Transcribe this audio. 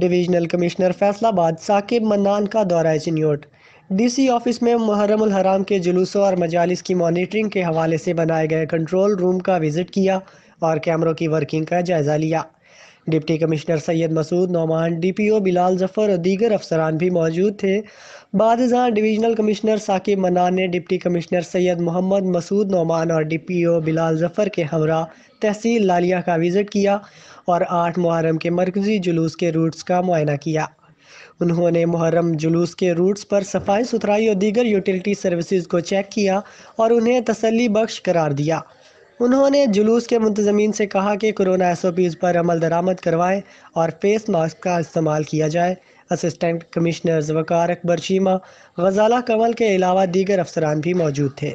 divisional commissioner Faisalabad Saqib Mannan का दौरा D DC office में मुहरम हराम के जुलूसों और मजालिस की मॉनिटरिंग के हवाले से बनाए गए कंट्रोल रूम का विजिट किया और कैमरों की वर्किंग का जायज़ा लिया deputy commissioner Syed Masood Nauman DPO Bilal Zafar और दीगर अफसरान भी मौजूद थे बाद जहाँ डिवीजनल कमिश्नर साकिब मना ने डिप्टी कमिश्नर सैयद मोहम्मद मसूद नौमान और डीपीओ बिलाल जफर के हमरा तहसील लालिया का विज़िट किया और आठ मुहर्रम के मरकज़ी जुलूस के रूट्स का मुआयना किया उन्होंने मुहर्रम जुलूस के रूट्स पर सफाई सुथराई और दीगर यूटिलिटी सर्विसेज को चेक किया और उन्हें तसली बख्श करार दिया उन्होंने जुलूस के मुंतजमीन से कहा कि कोरोना एस ओ पीज़ पर अमल दरामद करवाएं और फेस मास्क का इस्तेमाल किया जाए असिस्टेंट कमिश्नर वकार अकबर चीमा गजाला कमल के अलावा दीगर अफसरान भी मौजूद थे